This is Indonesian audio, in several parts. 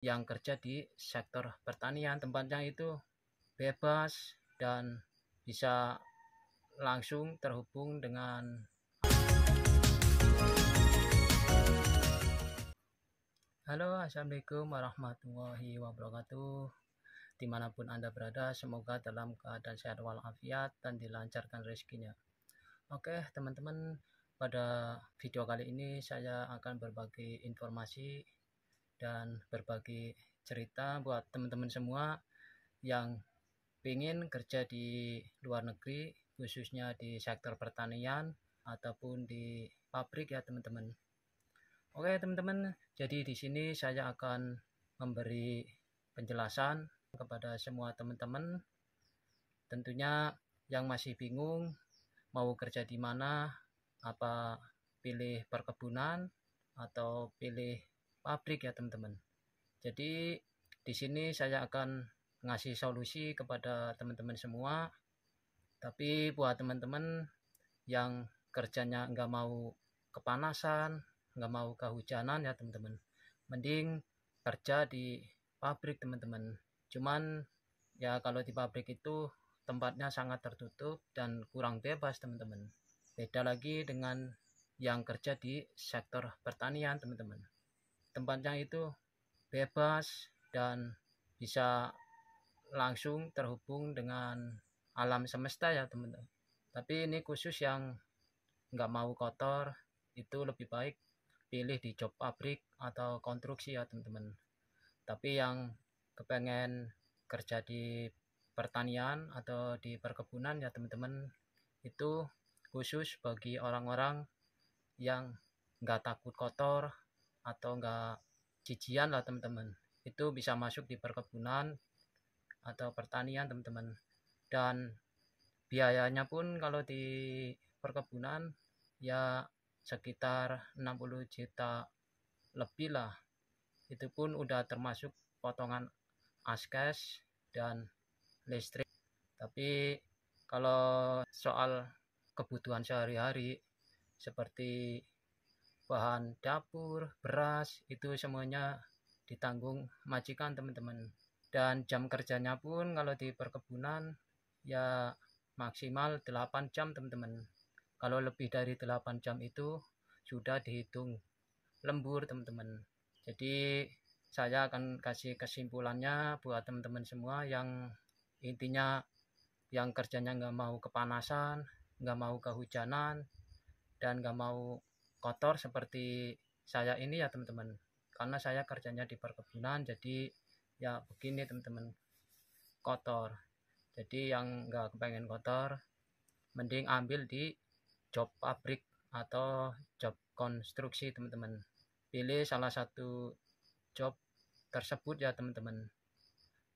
yang kerja di sektor pertanian tempatnya itu bebas dan bisa langsung terhubung dengan Halo Assalamualaikum warahmatullahi wabarakatuh Dimanapun Anda berada semoga dalam keadaan sehat walafiat dan dilancarkan rezekinya Oke teman-teman pada video kali ini saya akan berbagi informasi dan berbagi cerita buat teman-teman semua yang ingin kerja di luar negeri khususnya di sektor pertanian ataupun di pabrik ya teman-teman. Oke teman-teman, jadi di sini saya akan memberi penjelasan kepada semua teman-teman. Tentunya yang masih bingung mau kerja di mana, apa pilih perkebunan atau pilih pabrik ya teman-teman jadi di sini saya akan ngasih solusi kepada teman-teman semua tapi buat teman-teman yang kerjanya nggak mau kepanasan nggak mau kehujanan ya teman-teman mending kerja di pabrik teman-teman cuman ya kalau di pabrik itu tempatnya sangat tertutup dan kurang bebas teman-teman beda lagi dengan yang kerja di sektor pertanian teman-teman tempatnya itu bebas dan bisa langsung terhubung dengan alam semesta ya teman-teman tapi ini khusus yang nggak mau kotor itu lebih baik pilih di job pabrik atau konstruksi ya teman-teman tapi yang kepengen kerja di pertanian atau di perkebunan ya teman-teman itu khusus bagi orang-orang yang nggak takut kotor atau enggak cician lah teman-teman itu bisa masuk di perkebunan atau pertanian teman-teman dan biayanya pun kalau di perkebunan ya sekitar 60 juta lebih lah itu pun udah termasuk potongan askes dan listrik tapi kalau soal kebutuhan sehari-hari seperti bahan dapur, beras itu semuanya ditanggung majikan teman-teman. Dan jam kerjanya pun kalau di perkebunan ya maksimal 8 jam teman-teman. Kalau lebih dari 8 jam itu sudah dihitung lembur teman-teman. Jadi saya akan kasih kesimpulannya buat teman-teman semua yang intinya yang kerjanya nggak mau kepanasan, nggak mau kehujanan, dan nggak mau kotor seperti saya ini ya teman-teman karena saya kerjanya di perkebunan jadi ya begini teman-teman kotor jadi yang nggak kepengen kotor mending ambil di job pabrik atau job konstruksi teman-teman pilih salah satu job tersebut ya teman-teman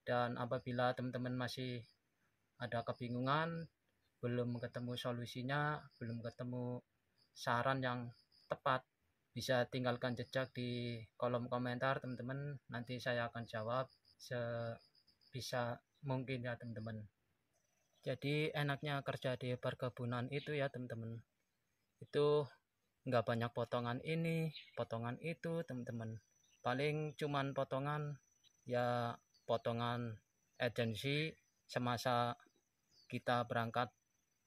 dan apabila teman-teman masih ada kebingungan belum ketemu solusinya belum ketemu saran yang tepat bisa tinggalkan jejak di kolom komentar teman-teman nanti saya akan jawab sebisa mungkin ya teman-teman jadi enaknya kerja di perkebunan itu ya teman-teman itu nggak banyak potongan ini potongan itu teman-teman paling cuman potongan ya potongan agensi semasa kita berangkat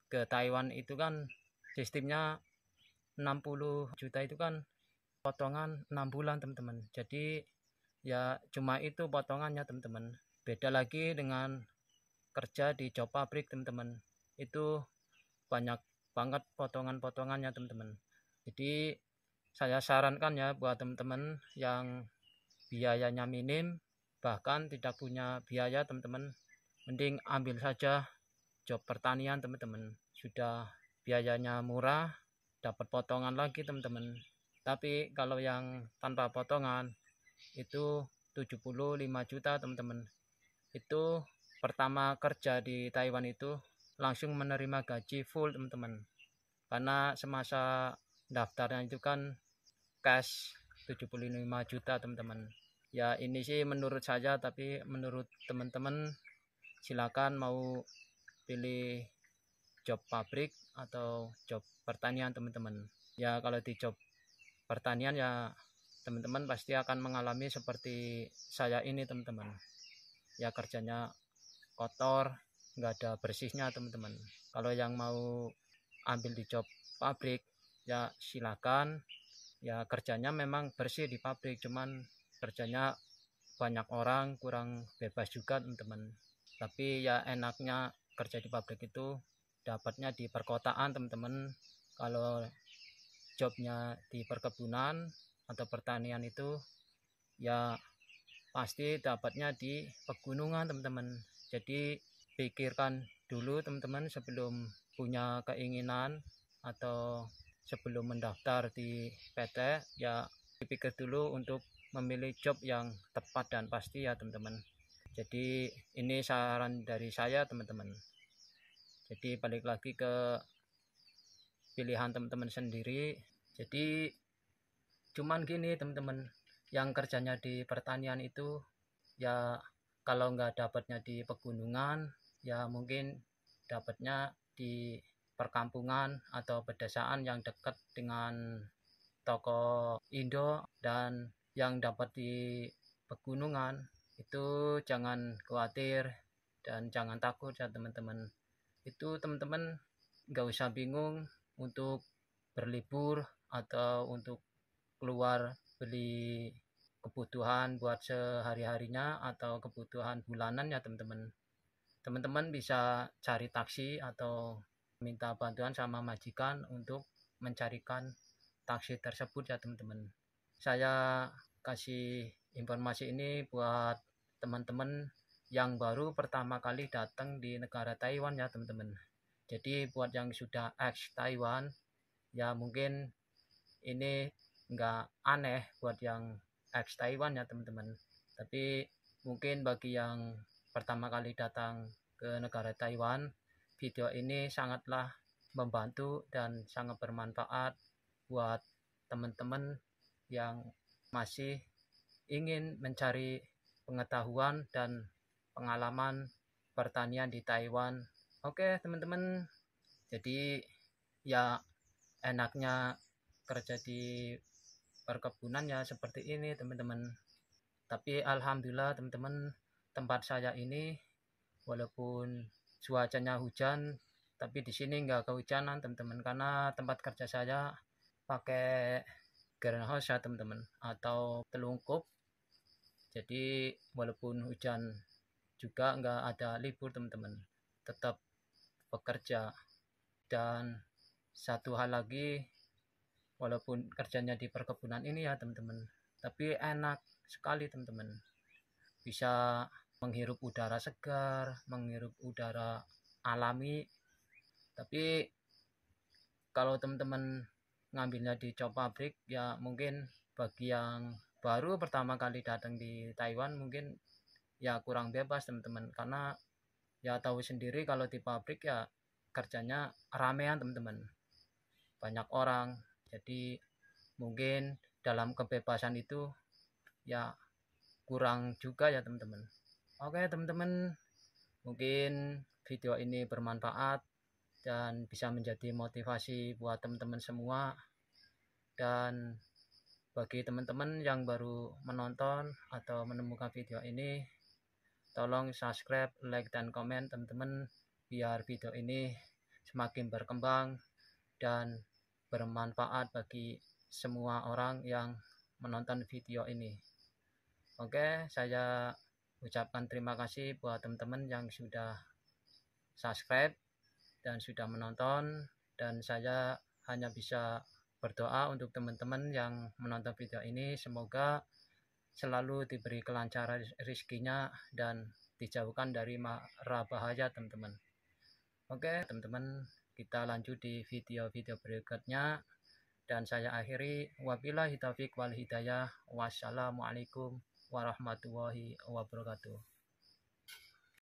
ke Taiwan itu kan sistemnya 60 juta itu kan potongan 6 bulan teman-teman jadi ya cuma itu potongannya teman-teman beda lagi dengan kerja di job pabrik teman-teman itu banyak banget potongan-potongannya teman-teman jadi saya sarankan ya buat teman-teman yang biayanya minim bahkan tidak punya biaya teman-teman mending ambil saja job pertanian teman-teman sudah biayanya murah dapat potongan lagi teman-teman tapi kalau yang tanpa potongan itu 75 juta teman-teman itu pertama kerja di Taiwan itu langsung menerima gaji full teman-teman karena semasa daftarnya itu kan cash 75 juta teman-teman ya ini sih menurut saja, tapi menurut teman-teman silakan mau pilih job pabrik atau job pertanian teman-teman ya kalau di job pertanian ya teman-teman pasti akan mengalami seperti saya ini teman-teman ya kerjanya kotor nggak ada bersihnya teman-teman kalau yang mau ambil di job pabrik ya silakan ya kerjanya memang bersih di pabrik cuman kerjanya banyak orang kurang bebas juga teman-teman tapi ya enaknya kerja di pabrik itu dapatnya di perkotaan teman-teman kalau jobnya di perkebunan atau pertanian itu ya pasti dapatnya di pegunungan teman-teman jadi pikirkan dulu teman-teman sebelum punya keinginan atau sebelum mendaftar di PT ya dipikir dulu untuk memilih job yang tepat dan pasti ya teman-teman jadi ini saran dari saya teman-teman jadi balik lagi ke pilihan teman-teman sendiri jadi cuman gini teman-teman yang kerjanya di pertanian itu ya kalau nggak dapatnya di pegunungan ya mungkin dapatnya di perkampungan atau pedesaan yang dekat dengan toko Indo dan yang dapat di pegunungan itu jangan khawatir dan jangan takut ya teman-teman itu teman-teman nggak usah bingung untuk berlibur atau untuk keluar beli kebutuhan buat sehari-harinya atau kebutuhan bulanan ya teman-teman teman-teman bisa cari taksi atau minta bantuan sama majikan untuk mencarikan taksi tersebut ya teman-teman saya kasih informasi ini buat teman-teman yang baru pertama kali datang di negara Taiwan ya teman-teman jadi buat yang sudah ex Taiwan ya mungkin ini nggak aneh buat yang ex Taiwan ya teman-teman tapi mungkin bagi yang pertama kali datang ke negara Taiwan video ini sangatlah membantu dan sangat bermanfaat buat teman-teman yang masih ingin mencari pengetahuan dan pengalaman pertanian di Taiwan. Oke, teman-teman. Jadi ya enaknya kerja di perkebunan ya seperti ini, teman-teman. Tapi alhamdulillah, teman-teman, tempat saya ini walaupun cuacanya hujan, tapi di sini nggak kehujanan, teman-teman, karena tempat kerja saya pakai greenhouse ya, teman-teman, atau telungkup. Jadi walaupun hujan juga nggak ada libur teman-teman tetap bekerja dan satu hal lagi walaupun kerjanya di perkebunan ini ya teman-teman tapi enak sekali teman-teman bisa menghirup udara segar menghirup udara alami tapi kalau teman-teman ngambilnya di job pabrik ya mungkin bagi yang baru pertama kali datang di Taiwan mungkin ya kurang bebas teman-teman karena ya tahu sendiri kalau di pabrik ya kerjanya ramean teman-teman banyak orang jadi mungkin dalam kebebasan itu ya kurang juga ya teman-teman oke teman-teman mungkin video ini bermanfaat dan bisa menjadi motivasi buat teman-teman semua dan bagi teman-teman yang baru menonton atau menemukan video ini tolong subscribe like dan komen teman-teman biar video ini semakin berkembang dan bermanfaat bagi semua orang yang menonton video ini oke saya ucapkan terima kasih buat teman-teman yang sudah subscribe dan sudah menonton dan saya hanya bisa berdoa untuk teman-teman yang menonton video ini semoga selalu diberi kelancaran rizkinya dan dijauhkan dari mara bahaya teman-teman oke teman-teman kita lanjut di video-video berikutnya dan saya akhiri wabillahi taufiq wal hidayah wassalamualaikum warahmatullahi wabarakatuh